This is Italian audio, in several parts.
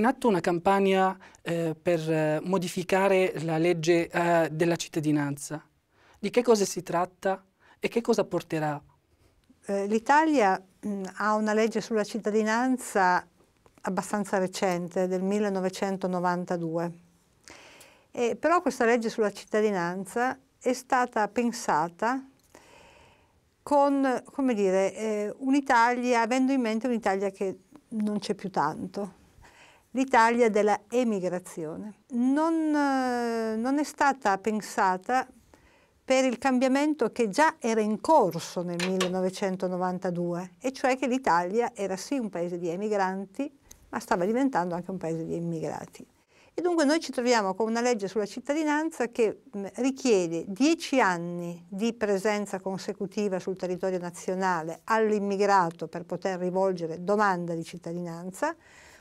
in atto una campagna eh, per eh, modificare la legge eh, della cittadinanza. Di che cosa si tratta e che cosa porterà? Eh, L'Italia mm, ha una legge sulla cittadinanza abbastanza recente, del 1992. E, eh, però questa legge sulla cittadinanza è stata pensata con, come dire, eh, un'Italia, avendo in mente un'Italia che non c'è più tanto l'Italia della emigrazione. Non, eh, non, è stata pensata per il cambiamento che già era in corso nel 1992, e cioè che l'Italia era sì un paese di emigranti, ma stava diventando anche un paese di immigrati. E dunque noi ci troviamo con una legge sulla cittadinanza che mm, richiede 10 anni di presenza consecutiva sul territorio nazionale all'immigrato per poter rivolgere domanda di cittadinanza,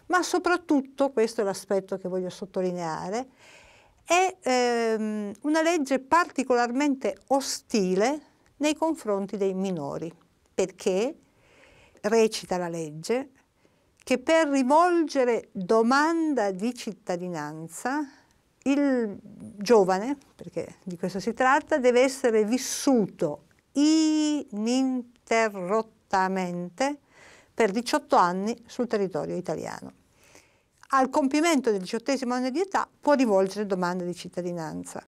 ma soprattutto, questo è l'aspetto che voglio sottolineare, è ehm, una legge particolarmente ostile nei confronti dei minori, perché recita la legge che per rivolgere domanda di cittadinanza il giovane, perché di questo si tratta, deve essere vissuto ininterrottamente per 18 anni sul territorio italiano. Al compimento del diciottesimo anno di età può rivolgere domanda di cittadinanza.